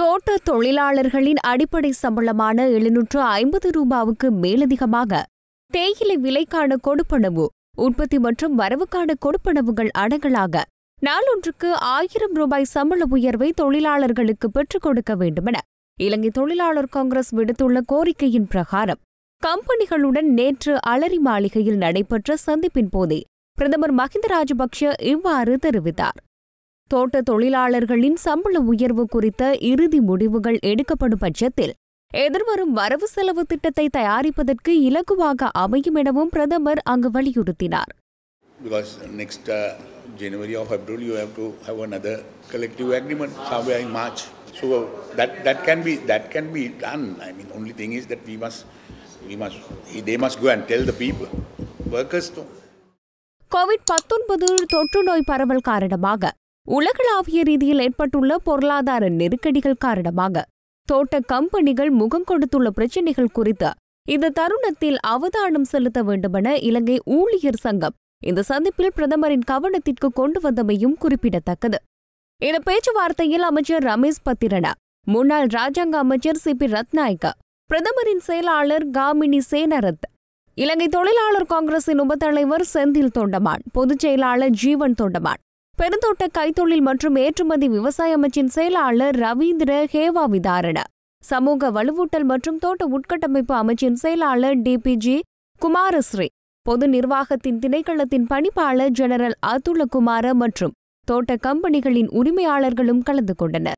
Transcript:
தோட்ட தொழிலாளர்களின் அடிப்படை சம்பளமான எழுநூற்று ஐம்பது ரூபாவுக்கு மேலதிகமாக தேயிலை விலைக்கான கொடுப்பனவு உற்பத்தி மற்றும் வரவுக்கான கொடுப்பனவுகள் அடங்கலாக நாளொன்றுக்கு ஆயிரம் ரூபாய் சம்பள உயர்வை தொழிலாளர்களுக்கு பெற்றுக் கொடுக்க வேண்டுமென இலங்கை தொழிலாளர் காங்கிரஸ் விடுத்துள்ள கோரிக்கையின் பிரகாரம் கம்பெனிகளுடன் நேற்று அலரி மாளிகையில் நடைபெற்ற சந்திப்பின் போதே பிரதமர் மஹிந்த ராஜபக்ஷ இவ்வாறு தெரிவித்தார் தோட்ட தொழிலாளர்களின் சம்பள உயர்வு குறித்த இறுதி முடிவுகள் எடுக்கப்படும் பட்சத்தில் எதிர்வரும் வரவு செலவு திட்டத்தை தயாரிப்பதற்கு இலகுவாக அமையும் எனவும் பிரதமர் அங்கு வலியுறுத்தினார் because next uh, January or February you have to have another collective agreement somewhere in March. So that that can be that can be done. I mean, only thing is that we must we must they must go and tell the people, workers too. Covid பத்தொன்பது தொற்று நோய் பரவல் காரணமாக உலகளாவிய ரீதியில் ஏற்பட்டுள்ள பொருளாதார நெருக்கடிகள் காரணமாக தோட்ட கம்பெனிகள் முகம் கொடுத்துள்ள பிரச்சினைகள் குறித்து இந்த தருணத்தில் அவதானம் செலுத்த வேண்டுமென இலங்கை ஊழியர் சங்கம் இந்த சந்திப்பில் பிரதமரின் கவனத்திற்கு கொண்டு வந்தமையும் குறிப்பிடத்தக்கது இந்த பேச்சுவார்த்தையில் அமைச்சர் ரமேஷ் பத்திரனா முன்னாள் ராஜாங்க அமைச்சர் சி பி ரத்நாயக்கா பிரதமரின் செயலாளர் காமினி சேனரத் இலங்கை தொழிலாளர் காங்கிரசின் உபத்தலைவர் செந்தில் தொண்டமான் பொதுச் செயலாளர் ஜீவன் தொண்டமான் பெருந்தோட்ட கைத்தொழில் மற்றும் ஏற்றுமதி விவசாய அமைச்சின் செயலாளர் ரவீந்திர ஹேவா விதாரண சமூக வலுவூட்டல் மற்றும் தோட்ட உட்கட்டமைப்பு அமைச்சின் செயலாளர் டிபிஜி குமாரஸ்ரீ பொது நிர்வாகத்தின் திணைக்களத்தின் பணிப்பாளர் ஜெனரல் அதுலகுமார மற்றும் தோட்ட கம்பெனிகளின் உரிமையாளர்களும் கலந்து கொண்டனர்